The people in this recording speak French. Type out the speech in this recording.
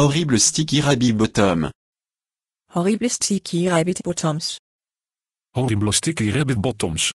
Horrible sticky rabbit bottom. Horrible sticky rabbit bottoms. Horrible sticky rabbit bottoms.